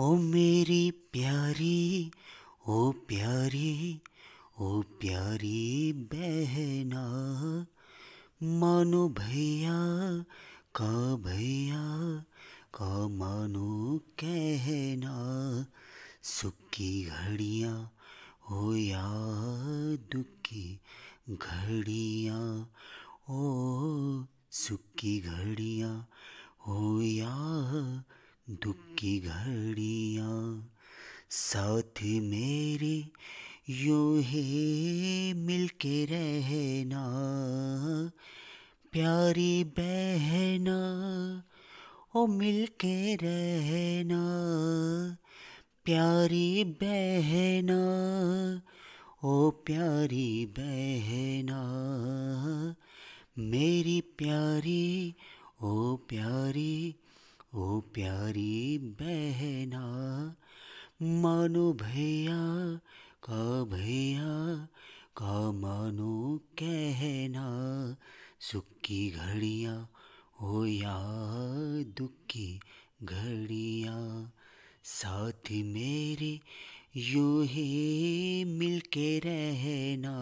ओ मेरी प्यारी ओ प्यारी ओ प्यारी बहना मानो भैया का भैया का मानो कहना सुख की घड़ियाँ हो या दुख की घड़ियाँ ओ सुख की घड़ियाँ हो या दुख की घड़ियाँ साथ मेरे यूं ही मिल के रहना प्यारी बहना ओ मिल के रहना प्यारी बहना ओ प्यारी बहना मेरी प्यारी ओ प्यारी ओ प्यारी बहना मानो भैया का भैया का मानो कहना सुख की घड़ियाँ हो या दुख की घड़ियाँ साथ मेरे यूं ही के रहना